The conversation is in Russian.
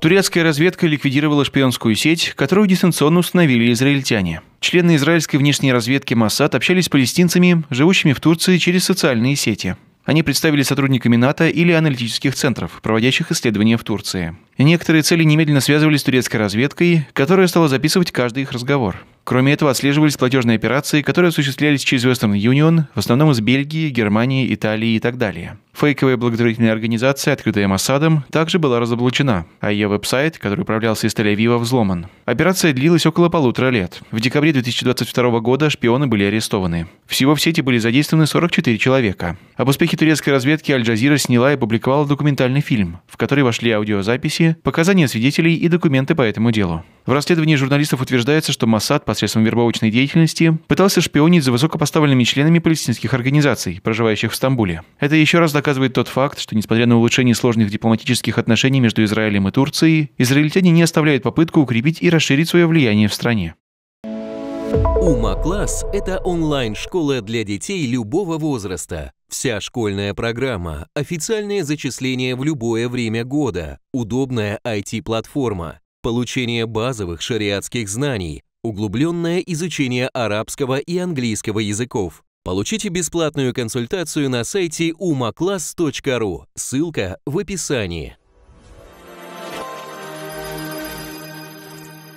Турецкая разведка ликвидировала шпионскую сеть, которую дистанционно установили израильтяне. Члены израильской внешней разведки Моссад общались с палестинцами, живущими в Турции через социальные сети. Они представили сотрудниками НАТО или аналитических центров, проводящих исследования в Турции. Некоторые цели немедленно связывались с турецкой разведкой, которая стала записывать каждый их разговор. Кроме этого, отслеживались платежные операции, которые осуществлялись через Western Union, в основном из Бельгии, Германии, Италии и так далее. Фейковая благотворительная организация, открытая Масадом, также была разоблачена, а ее веб-сайт, который управлялся из Тель-Авива, взломан. Операция длилась около полутора лет. В декабре 2022 года шпионы были арестованы. Всего в сети были задействованы 44 человека. Об успехе турецкой разведки Аль-Джазира сняла и публиковала документальный фильм, в который вошли аудиозаписи, показания свидетелей и документы по этому делу. В расследовании журналистов утверждается, что Масад посредством вербовочной деятельности пытался шпионить за высокопоставленными членами палестинских организаций, проживающих в Стамбуле. Это еще раз доказывает показывает тот факт, что несмотря на улучшение сложных дипломатических отношений между Израилем и Турцией, израильтяне не оставляют попытку укрепить и расширить свое влияние в стране. Ума-класс – это онлайн-школа для детей любого возраста. Вся школьная программа, официальное зачисление в любое время года, удобная IT-платформа, получение базовых шариатских знаний, углубленное изучение арабского и английского языков, Получите бесплатную консультацию на сайте umaclass.ru. Ссылка в описании.